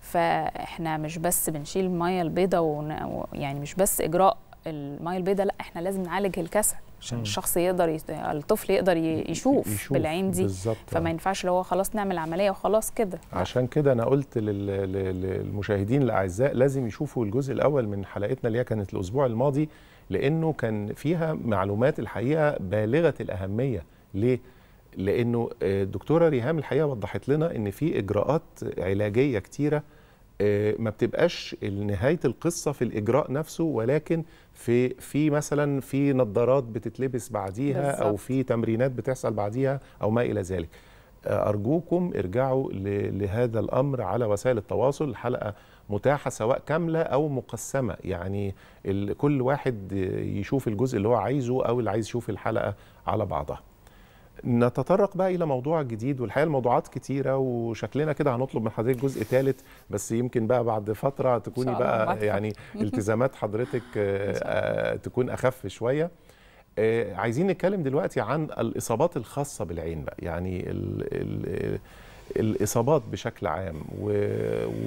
فاحنا مش بس بنشيل الميه البيضاء يعني مش بس اجراء الميه البيضاء لا احنا لازم نعالج الكسل عشان الشخص يقدر يت... الطفل يقدر يشوف, يشوف بالعين دي بالزبط. فما ينفعش لو هو خلاص نعمل عمليه وخلاص كده عشان كده انا قلت لل... للمشاهدين الاعزاء لازم يشوفوا الجزء الاول من حلقتنا اللي هي كانت الاسبوع الماضي لانه كان فيها معلومات الحقيقه بالغه الاهميه ليه لانه آه، الدكتوره ريهام الحقيقه وضحت لنا ان في اجراءات علاجيه كتيره آه، ما بتبقاش نهايه القصه في الاجراء نفسه ولكن في في مثلا في نظارات بتتلبس بعديها بالزبط. او في تمرينات بتحصل بعديها او ما الى ذلك آه، ارجوكم ارجعوا لهذا الامر على وسائل التواصل الحلقه متاحه سواء كامله او مقسمه يعني كل واحد يشوف الجزء اللي هو عايزه او اللي عايز يشوف الحلقه على بعضها نتطرق بقى الى موضوع جديد والحقيقه الموضوعات كتيره وشكلنا كده هنطلب من حضرتك جزء ثالث بس يمكن بقى بعد فتره تكوني بقى يعني التزامات حضرتك آه، آه، تكون اخف شويه آه، عايزين نتكلم دلوقتي عن الاصابات الخاصه بالعين بقى يعني الـ الـ الاصابات بشكل عام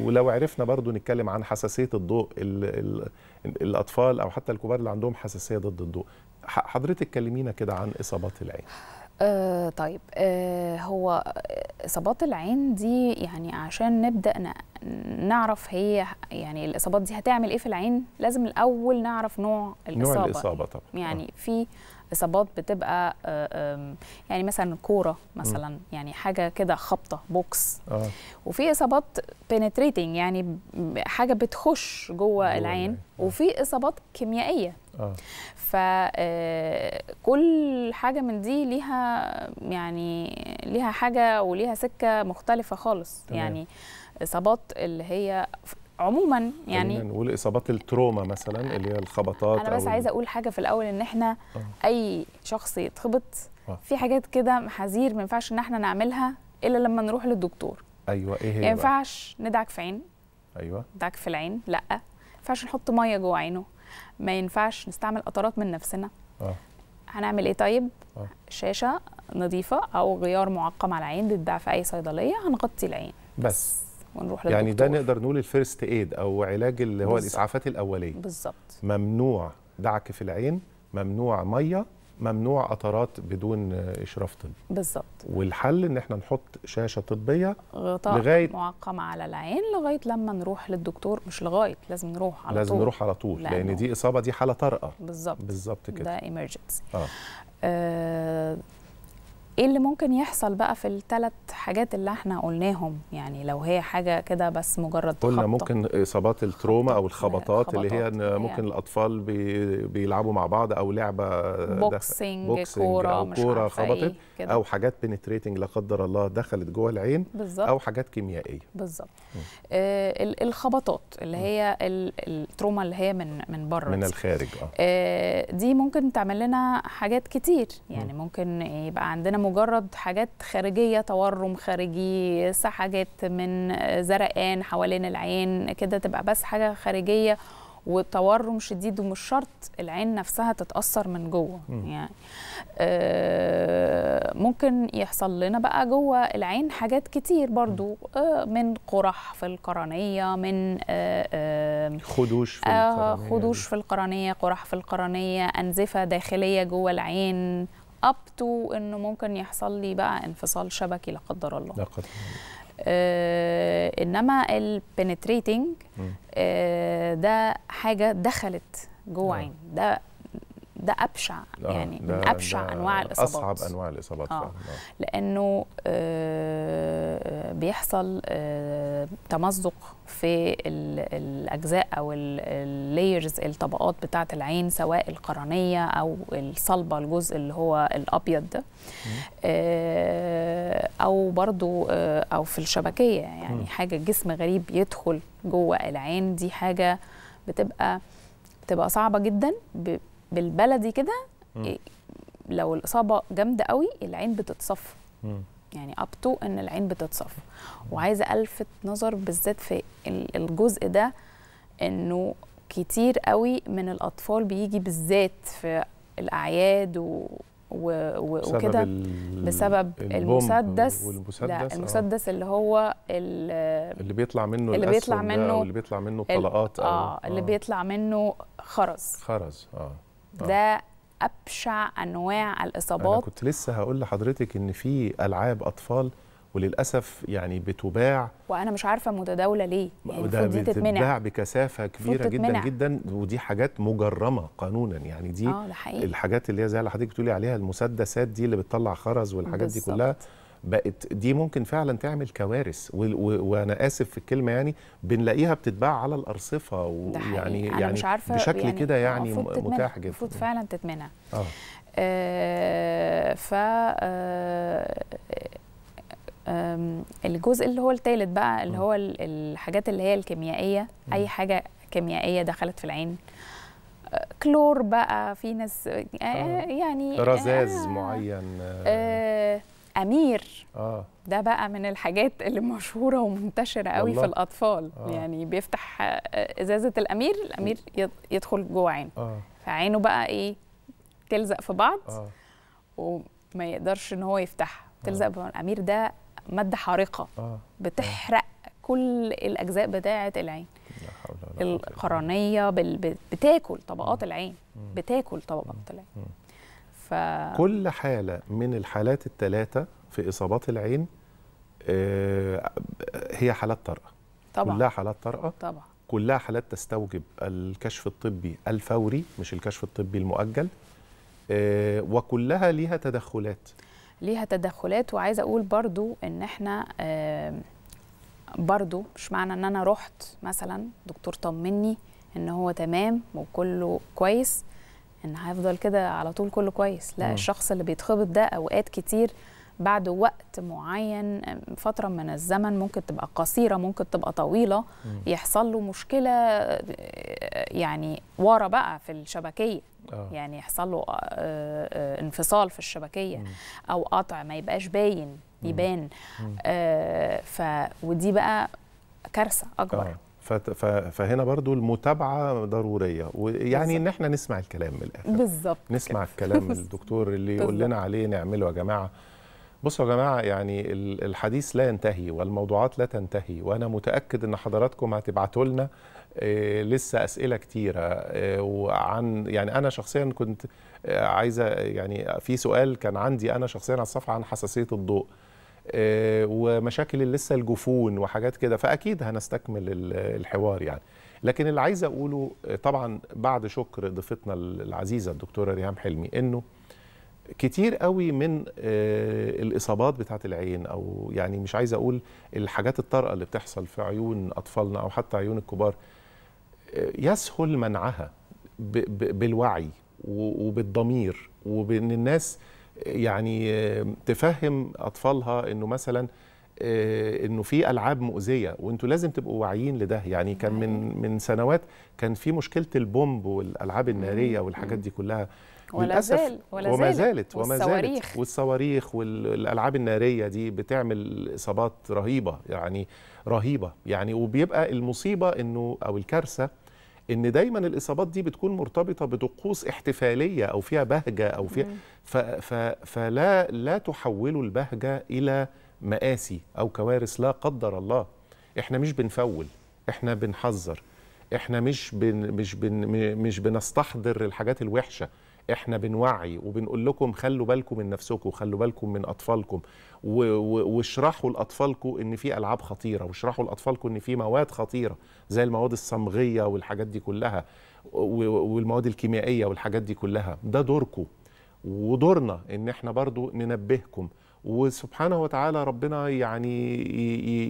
ولو عرفنا برضو نتكلم عن حساسيه الضوء الـ الاطفال او حتى الكبار اللي عندهم حساسيه ضد الضوء حضرتك كلمينا كده عن اصابات العين آه طيب آه هو آه، اصابات العين دي يعني عشان نبدا نعرف هي يعني الاصابات دي هتعمل ايه في العين لازم الاول نعرف نوع الاصابه نوع الاصابه طبعا يعني آه. في اصابات بتبقى آه، يعني مثلا كوره مثلا م. يعني حاجه كده خبطه بوكس آه. وفي اصابات بينتريتنج يعني حاجه بتخش جوه العين آه. وفي اصابات كيميائيه آه. فكل آه، حاجه من دي ليها يعني ليها حاجه وليها سكه مختلفه خالص تمام. يعني اصابات اللي هي عموما يعني نقول اصابات التروما مثلا اللي هي الخبطات انا بس عايزه اقول حاجه في الاول ان احنا أه. اي شخص يتخبط آه. في حاجات كده محاذير ما ينفعش ان احنا نعملها الا لما نروح للدكتور ايوه ايه هي ما ينفعش ندعك في عين ايوه ندعك في العين لا ما ينفعش نحط ميه جوه عينه ما ينفعش نستعمل قطرات من نفسنا آه. هنعمل ايه طيب أوه. شاشه نظيفه او غيار معقم على العين بتتباع في اي صيدليه هنغطي العين بس ونروح للدكتور يعني ده نقدر نقول الفيرست ايد او علاج اللي هو بالزبط. الاسعافات الاوليه بالظبط ممنوع دعك في العين ممنوع ميه ممنوع قطرات بدون اشراف طبي بالظبط والحل ان احنا نحط شاشه طبيه غطاء لغايه معقم على العين لغايه لما نروح للدكتور مش لغايه لازم نروح على لازم طول لازم نروح على طول لأن, لان دي اصابه دي حاله طارئه بالظبط بالظبط كده ده ايمرجنسي آه. آه ايه اللي ممكن يحصل بقى في الثلاث حاجات اللي احنا قلناهم يعني لو هي حاجه كده بس مجرد قلنا ممكن اصابات التروما او الخبطات اللي هي إن يعني. ممكن يعني. الاطفال بي بيلعبوا مع بعض او لعبه بوكسنج, بوكسنج كوره او كوره إيه، خبطت إيه او حاجات بنتريتنج لا قدر الله دخلت جوه العين بالزبط. او حاجات كيميائيه بالظبط آه الخبطات اللي هي التروما اللي هي من من بره من الخارج اه, آه دي ممكن تعمل لنا حاجات كتير يعني م. ممكن يبقى عندنا مجرد حاجات خارجيه تورم خارجي سحجات من آه، زرقان حوالين العين كده تبقى بس حاجه خارجيه وتورم شديد ومش شرط العين نفسها تتاثر من جوه م. يعني آه ممكن يحصل لنا بقى جوه العين حاجات كتير برضو آه من قرح في القرنيه من آه خدوش في آه، القرنيه خدوش في القرنيه قرح في القرنيه انزفه داخليه جوه العين اب تو انه ممكن يحصل لي بقى انفصال شبكي لا قدر الله لا قدر الله آه، انما البنتريتنج آه، ده حاجه دخلت جوه آه. عين ده ده ابشع آه يعني ده من ابشع ده انواع الاصابات اصعب انواع الاصابات آه لانه آه بيحصل آه تمزق في الاجزاء او اللايرز الطبقات بتاعه العين سواء القرنيه او الصلبه الجزء اللي هو الابيض ده آه او برضو آه او في الشبكيه يعني م. حاجه جسم غريب يدخل جوه العين دي حاجه بتبقى بتبقى صعبه جدا بالبلدي كده إيه، لو الاصابه جامده قوي العين بتتصفى يعني اب تو ان العين بتتصفى وعايزه الفت نظر بالذات في الجزء ده انه كتير قوي من الاطفال بيجي بالذات في الاعياد و و... وكده بسبب المسدس لا آه. المسدس اللي هو اللي بيطلع منه اللي بيطلع منه اللي بيطلع منه طلقات ال... اه اللي آه. بيطلع منه خرز خرز اه ده ابشع انواع الاصابات انا كنت لسه هقول لحضرتك ان في العاب اطفال وللاسف يعني بتباع وانا مش عارفه متداوله ليه يعني ده بتتباع بكثافه كبيره جدا جدا ودي حاجات مجرمه قانونا يعني دي, آه الحاجات اللي هي زي اللي حضرتك بتقولي عليها المسدسات دي اللي بتطلع خرز والحاجات بالزبط. دي كلها بقت دي ممكن فعلا تعمل كوارث وانا اسف في الكلمه يعني بنلاقيها بتتباع على الارصفه ويعني يعني مش عارفة بشكل يعني كده يعني متاح جدا المفروض فعلا تتمنع آه. آه ف آه الجزء اللي هو الثالث بقى اللي هو الحاجات اللي هي الكيميائيه اي حاجه كيميائيه دخلت في العين آه، كلور بقى في ناس آه، آه. يعني رذاذ آه معين آه امير آه. ده بقى من الحاجات اللي مشهوره ومنتشره قوي في الاطفال آه. يعني بيفتح آه، ازازه الامير الامير يدخل جوه عينه آه. فعينه بقى ايه تلزق في بعض آه. وما يقدرش ان هو يفتحها تلزق آه. الامير ده ماده حارقه آه. بتحرق آه. كل الاجزاء بتاعه العين القرنيه بتاكل طبقات العين بتاكل طبقات العين كل حالة من الحالات الثلاثة في إصابات العين آه، هي حالات طارئة طبعا كلها حالات طارئة طبعا كلها حالات تستوجب الكشف الطبي الفوري مش الكشف الطبي المؤجل آه، وكلها ليها تدخلات ليها تدخلات وعايزه اقول برضو ان احنا آه، برضو مش معنى ان انا رحت مثلا دكتور طمني ان هو تمام وكله كويس ان هيفضل كده على طول كله كويس لا م. الشخص اللي بيتخبط ده اوقات كتير بعد وقت معين فترة من الزمن ممكن تبقى قصيرة ممكن تبقى طويلة م. يحصل له مشكلة يعني ورا بقى في الشبكية أوه. يعني يحصل له آه، آه، انفصال في الشبكية م. أو قطع ما يبقاش باين يبان آه ف ودي بقى كارثة أكبر أوه. فهنا برضو المتابعه ضروريه ويعني بالزبط. ان احنا نسمع الكلام من الاخر بالظبط نسمع الكلام الدكتور اللي يقول لنا عليه نعمله يا جماعه بصوا يا جماعه يعني الحديث لا ينتهي والموضوعات لا تنتهي وانا متاكد ان حضراتكم هتبعتوا لنا آه، لسه اسئله كتيره آه، وعن يعني انا شخصيا كنت آه، عايزه يعني في سؤال كان عندي انا شخصيا على الصفحه عن حساسيه الضوء آه، ومشاكل لسه الجفون وحاجات كده فاكيد هنستكمل الحوار يعني لكن اللي عايز اقوله آه، طبعا بعد شكر ضيفتنا العزيزه الدكتوره ريهام حلمي انه كتير قوي من آه، الاصابات بتاعه العين او يعني مش عايز اقول الحاجات الطارئه اللي بتحصل في عيون اطفالنا او حتى عيون الكبار يسهل منعها بالوعي وبالضمير وبان الناس يعني تفهم اطفالها انه مثلا آه، انه في العاب مؤذيه وانتوا لازم تبقوا واعيين لده يعني كان من من سنوات كان في مشكله البومب والالعاب الناريه والحاجات دي كلها ولا زال وما زالت وما والصواريخ زالت والصواريخ والالعاب الناريه دي بتعمل اصابات رهيبه يعني رهيبه يعني وبيبقى المصيبه انه او الكارثه ان دايما الاصابات دي بتكون مرتبطه بطقوس احتفاليه او فيها بهجه او فيها ف ف فلا لا تحولوا البهجه الى مآسي او كوارث لا قدر الله احنا مش بنفول احنا بنحذر احنا مش بن مش بن مش بنستحضر الحاجات الوحشه احنا بنوعي وبنقول لكم خلوا بالكم من نفسكم وخلوا بالكم من اطفالكم واشرحوا لاطفالكم ان في العاب خطيره واشرحوا لاطفالكم ان في مواد خطيره زي المواد الصمغيه والحاجات دي كلها والمواد الكيميائيه والحاجات دي كلها ده دوركم ودورنا ان احنا برضو ننبهكم وسبحانه وتعالى ربنا يعني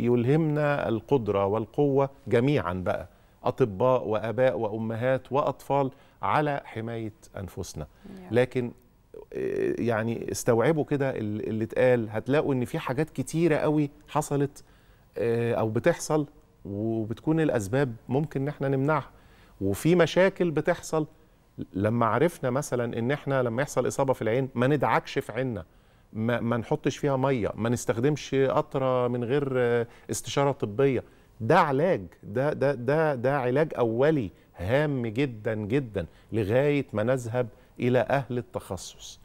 يلهمنا القدره والقوه جميعا بقى اطباء واباء وامهات واطفال على حمايه انفسنا لكن آه، يعني استوعبوا كده اللي اتقال هتلاقوا ان في حاجات كتيره قوي حصلت آه، او بتحصل وبتكون الاسباب ممكن ان احنا نمنعها وفي مشاكل بتحصل لما عرفنا مثلا ان احنا لما يحصل اصابه في العين ما ندعكش في عيننا ما, ما نحطش فيها ميه ما نستخدمش قطره من غير آه، استشاره طبيه ده علاج ده ده ده ده علاج اولي هام جدا جدا لغاية ما نذهب إلى أهل التخصص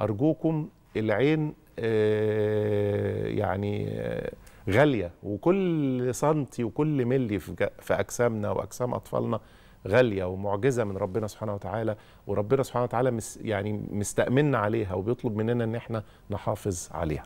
أرجوكم العين آه، يعني آه، غالية وكل سنتي وكل ملي في أجسامنا وأجسام أطفالنا غالية ومعجزة من ربنا سبحانه وتعالى وربنا سبحانه وتعالى يعني مستأمن عليها وبيطلب مننا أن احنا نحافظ عليها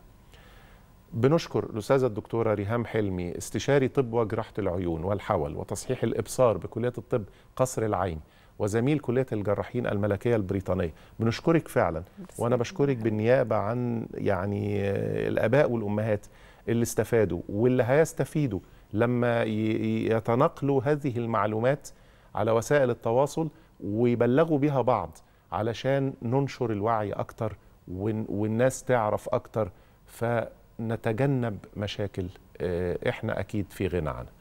بنشكر الأستاذة الدكتورة ريهام حلمي استشاري طب وجراحة العيون والحول وتصحيح الإبصار بكلية الطب قصر العين وزميل كلية الجراحين الملكية البريطانية بنشكرك فعلا وأنا بشكرك بالنيابة عن يعني الآباء والأمهات اللي استفادوا واللي هيستفيدوا لما يتنقلوا هذه المعلومات على وسائل التواصل ويبلغوا بها بعض علشان ننشر الوعي أكتر والناس تعرف أكتر ف نتجنب مشاكل آه، احنا اكيد في غنى عنها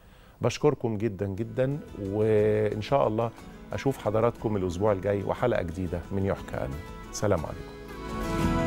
بشكركم جدا جدا وان شاء الله اشوف حضراتكم الاسبوع الجاي وحلقه جديده من يحكى عنه سلام عليكم